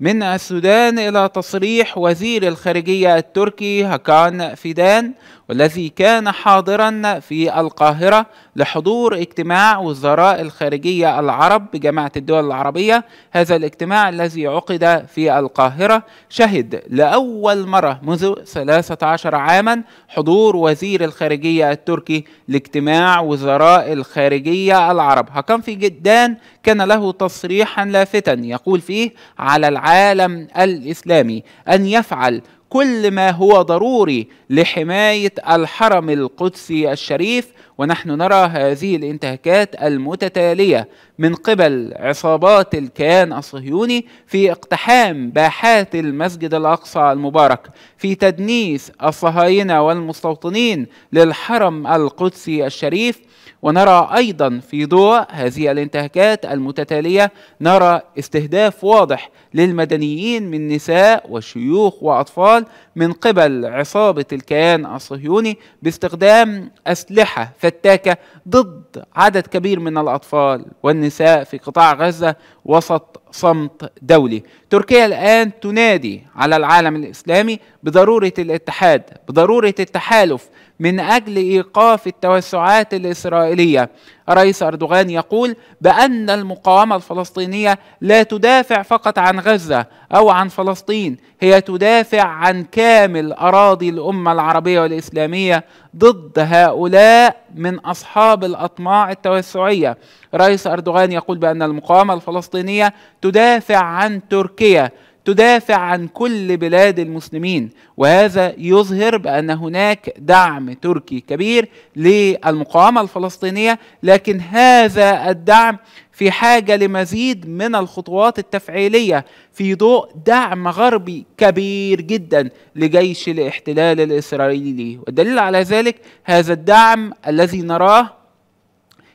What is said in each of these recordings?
من السودان إلى تصريح وزير الخارجية التركي هاكان فيدان والذي كان حاضرا في القاهرة لحضور اجتماع وزراء الخارجية العرب بجامعة الدول العربية هذا الاجتماع الذي عقد في القاهرة شهد لأول مرة منذ 13 عاما حضور وزير الخارجية التركي لاجتماع وزراء الخارجية العرب هاكان فيدان كان له تصريحا لافتا يقول فيه على العالم العالم الاسلامي ان يفعل كل ما هو ضروري لحمايه الحرم القدسي الشريف ونحن نرى هذه الانتهاكات المتتاليه من قبل عصابات الكيان الصهيوني في اقتحام باحات المسجد الاقصى المبارك في تدنيس الصهاينه والمستوطنين للحرم القدسي الشريف ونرى ايضا في ضوء هذه الانتهاكات المتتاليه نرى استهداف واضح للمدنيين من نساء وشيوخ واطفال ايضا من قبل عصابه الكيان الصهيوني باستخدام اسلحه فتاكه ضد عدد كبير من الاطفال والنساء في قطاع غزه وسط صمت دولي تركيا الآن تنادي على العالم الإسلامي بضرورة الاتحاد بضرورة التحالف من أجل إيقاف التوسعات الإسرائيلية رئيس أردوغان يقول بأن المقاومة الفلسطينية لا تدافع فقط عن غزة أو عن فلسطين هي تدافع عن كامل أراضي الأمة العربية والإسلامية ضد هؤلاء من أصحاب الأطماع التوسعية رئيس أردوغان يقول بأن المقاومة الفلسطينية تدافع عن تركيا تدافع عن كل بلاد المسلمين وهذا يظهر بان هناك دعم تركي كبير للمقاومه الفلسطينيه لكن هذا الدعم في حاجه لمزيد من الخطوات التفعيليه في ضوء دعم غربي كبير جدا لجيش الاحتلال الاسرائيلي والدليل على ذلك هذا الدعم الذي نراه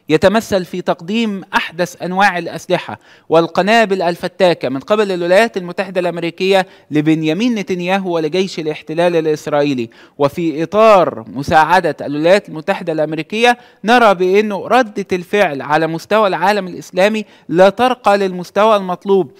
يتمثل في تقديم احدث انواع الاسلحه والقنابل الفتاكه من قبل الولايات المتحده الامريكيه لبنيامين نتنياهو ولجيش الاحتلال الاسرائيلي وفي اطار مساعده الولايات المتحده الامريكيه نرى بانه رده الفعل على مستوى العالم الاسلامي لا ترقى للمستوى المطلوب